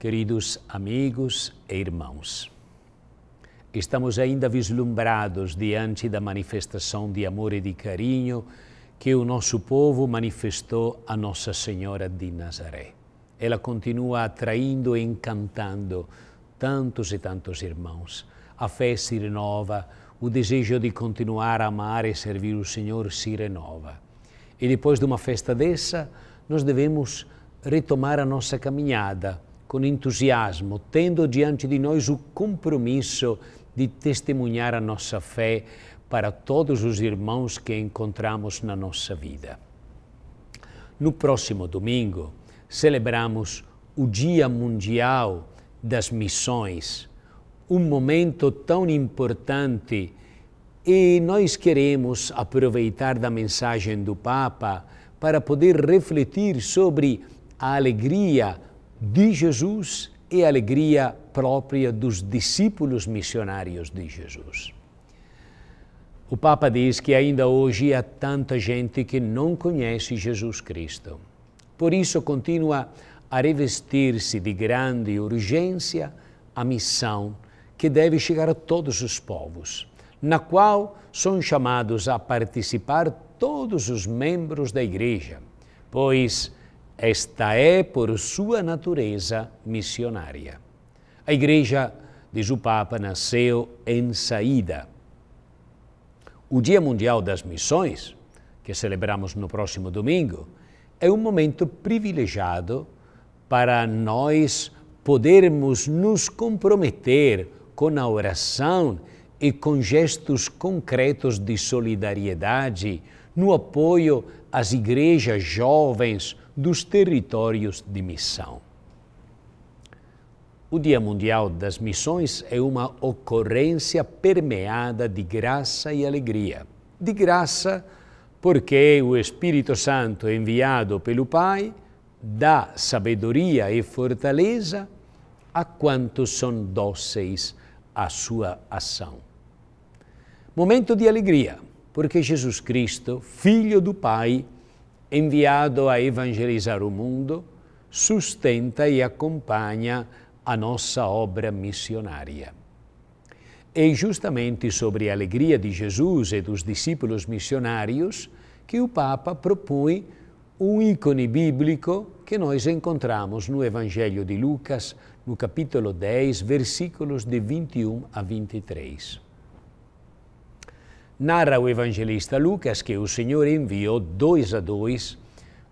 Queridos amigos e irmãos, estamos ainda vislumbrados diante da manifestação de amor e de carinho que o nosso povo manifestou a Nossa Senhora de Nazaré. Ela continua atraindo e encantando tantos e tantos irmãos. A fé se renova, o desejo de continuar a amar e servir o Senhor se renova. E depois de uma festa dessa, nós devemos retomar a nossa caminhada com entusiasmo, tendo diante de nós o compromisso de testemunhar a nossa fé para todos os irmãos que encontramos na nossa vida. No próximo domingo, celebramos o Dia Mundial das Missões, um momento tão importante e nós queremos aproveitar da mensagem do Papa para poder refletir sobre a alegria de Jesus e a alegria própria dos discípulos missionários de Jesus. O Papa diz que ainda hoje há tanta gente que não conhece Jesus Cristo. Por isso, continua a revestir-se de grande urgência a missão que deve chegar a todos os povos, na qual são chamados a participar todos os membros da Igreja, pois esta é, por sua natureza, missionária. A Igreja, diz o Papa, nasceu em saída. O Dia Mundial das Missões, que celebramos no próximo domingo, é um momento privilegiado para nós podermos nos comprometer com a oração e com gestos concretos de solidariedade no apoio às igrejas jovens dos territórios de missão. O Dia Mundial das Missões é uma ocorrência permeada de graça e alegria. De graça, porque o Espírito Santo, enviado pelo Pai, dá sabedoria e fortaleza a quantos são dóceis à sua ação. Momento de alegria, porque Jesus Cristo, Filho do Pai, enviado a evangelizar o mundo, sustenta e acompanha a nossa obra missionária. É justamente sobre a alegria de Jesus e dos discípulos missionários que o Papa propõe um ícone bíblico que nós encontramos no Evangelho de Lucas, no capítulo 10, versículos de 21 a 23 narra o evangelista Lucas que o Senhor enviou dois a dois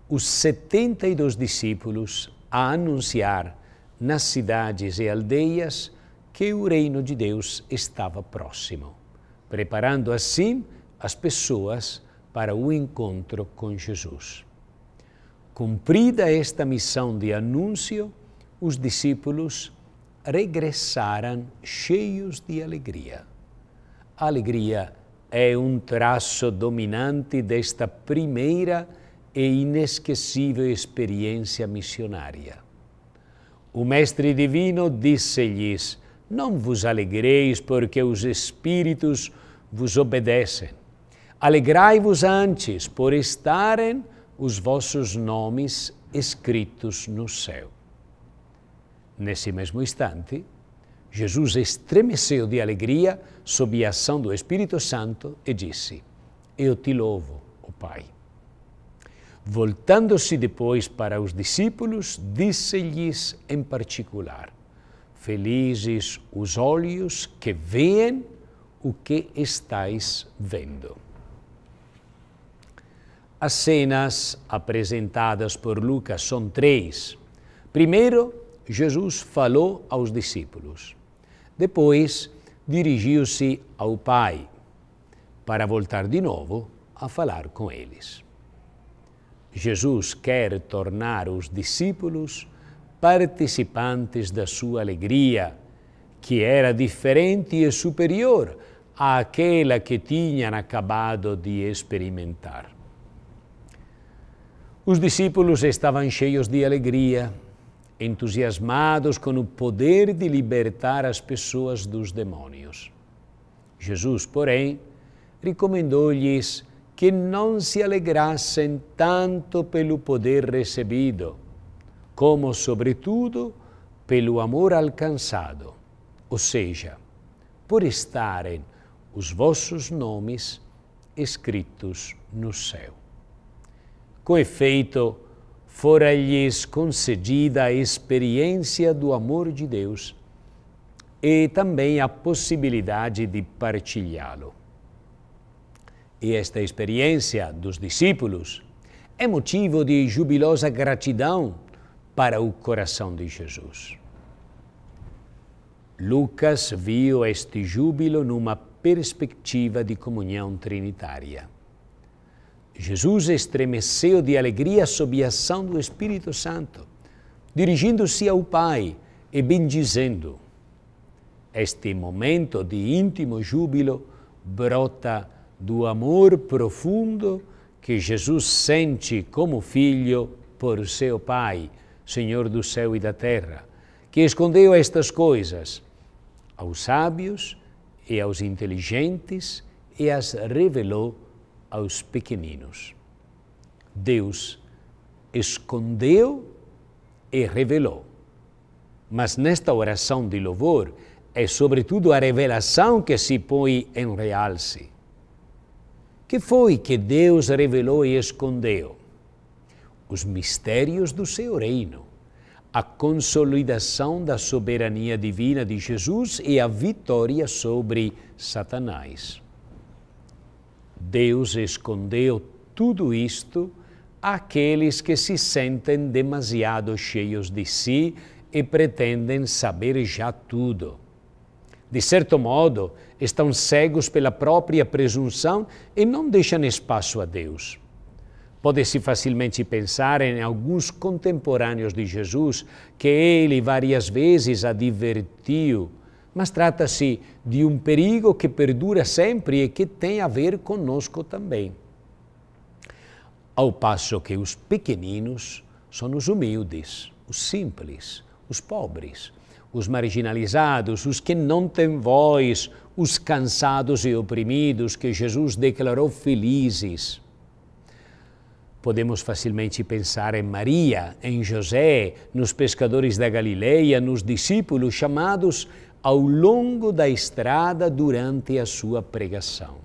os 72 discípulos a anunciar nas cidades e aldeias que o reino de Deus estava próximo, preparando assim as pessoas para o encontro com Jesus. Cumprida esta missão de anúncio, os discípulos regressaram cheios de alegria. A alegria é um traço dominante desta primeira e inesquecível experiência missionária. O Mestre Divino disse-lhes: Não vos alegreis porque os Espíritos vos obedecem. Alegrai-vos antes por estarem os vossos nomes escritos no céu. Nesse mesmo instante, Jesus estremeceu de alegria sob a ação do Espírito Santo e disse: Eu te louvo, O Pai. Voltando-se depois para os discípulos, disse-lhes em particular: Felizes os olhos que veem o que estáis vendo. As cenas apresentadas por Lucas são três. Primeiro, Jesus falou aos discípulos. Depois dirigiu-se ao pai para voltar de novo a falar com eles. Jesus quer tornar os discípulos participantes da sua alegria, que era diferente e superior àquela que tinham acabado de experimentar. Os discípulos estavam cheios de alegria entusiasmados com o poder de libertar as pessoas dos demônios. Jesus, porém, recomendou-lhes que não se alegrassem tanto pelo poder recebido, como, sobretudo, pelo amor alcançado, ou seja, por estarem os vossos nomes escritos no céu. Com efeito, fora-lhes concedida a experiência do amor de Deus e também a possibilidade de partilhá-lo. E esta experiência dos discípulos é motivo de jubilosa gratidão para o coração de Jesus. Lucas viu este júbilo numa perspectiva de comunhão trinitária. Jesus estremeceu de alegria sob a ação do Espírito Santo, dirigindo-se ao Pai e bendizendo. Este momento de íntimo júbilo brota do amor profundo que Jesus sente como filho por seu Pai, Senhor do céu e da terra, que escondeu estas coisas aos sábios e aos inteligentes e as revelou aos pequeninos. Deus escondeu e revelou. Mas nesta oração de louvor é sobretudo a revelação que se põe em realce. Que foi que Deus revelou e escondeu? Os mistérios do seu reino, a consolidação da soberania divina de Jesus e a vitória sobre Satanás. Deus escondeu tudo isto àqueles que se sentem demasiado cheios de si e pretendem saber já tudo. De certo modo, estão cegos pela própria presunção e não deixam espaço a Deus. Pode-se facilmente pensar em alguns contemporâneos de Jesus que ele várias vezes advertiu mas trata-se de um perigo que perdura sempre e que tem a ver conosco também. Ao passo que os pequeninos são os humildes, os simples, os pobres, os marginalizados, os que não têm voz, os cansados e oprimidos que Jesus declarou felizes. Podemos facilmente pensar em Maria, em José, nos pescadores da Galileia, nos discípulos chamados ao longo da estrada durante a sua pregação.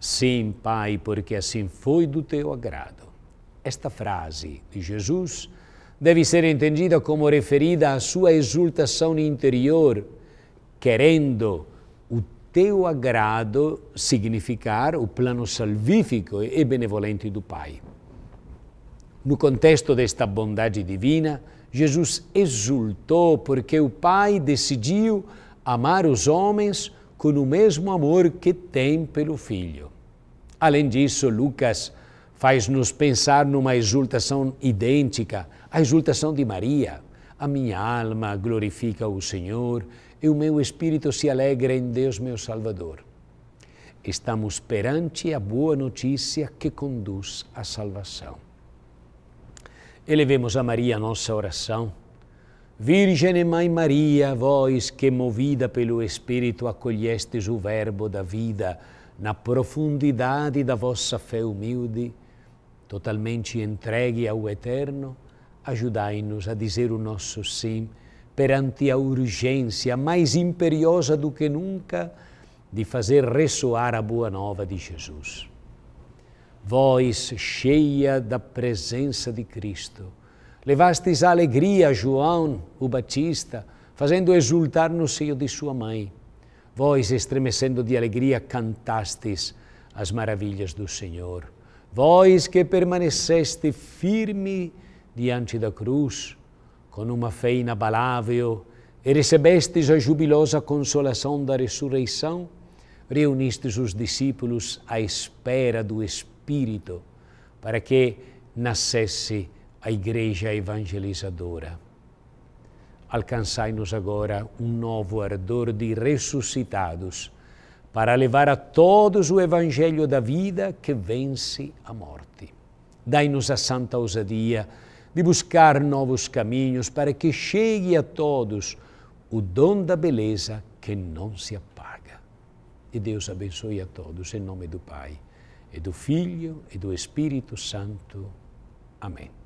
Sim, Pai, porque assim foi do teu agrado. Esta frase de Jesus deve ser entendida como referida à sua exultação interior, querendo o teu agrado significar o plano salvífico e benevolente do Pai. No contexto desta bondade divina, Jesus exultou porque o Pai decidiu amar os homens com o mesmo amor que tem pelo Filho. Além disso, Lucas faz-nos pensar numa exultação idêntica à exultação de Maria. A minha alma glorifica o Senhor e o meu espírito se alegra em Deus, meu Salvador. Estamos perante a boa notícia que conduz à salvação. Elevemos a Maria a nossa oração. Virgem e Mãe Maria, vós que movida pelo Espírito acolhestes o Verbo da vida na profundidade da vossa fé humilde, totalmente entregue ao Eterno, ajudai-nos a dizer o nosso sim perante a urgência mais imperiosa do que nunca de fazer ressoar a boa nova de Jesus vós cheia da presença de Cristo. Levastes a alegria a João, o Batista, fazendo exultar no seio de sua mãe. Vós, estremecendo de alegria, cantastes as maravilhas do Senhor. Vós que permaneceste firme diante da cruz, com uma fé inabalável, e recebestes a jubilosa consolação da ressurreição, reunistes os discípulos à espera do Espírito Espírito para que nascesse a Igreja Evangelizadora. Alcançai-nos agora um novo ardor de ressuscitados para levar a todos o Evangelho da vida que vence a morte. Dai-nos a santa ousadia de buscar novos caminhos para que chegue a todos o dom da beleza que não se apaga. E Deus abençoe a todos, em nome do Pai e do Filho e do Espírito Santo. Amém.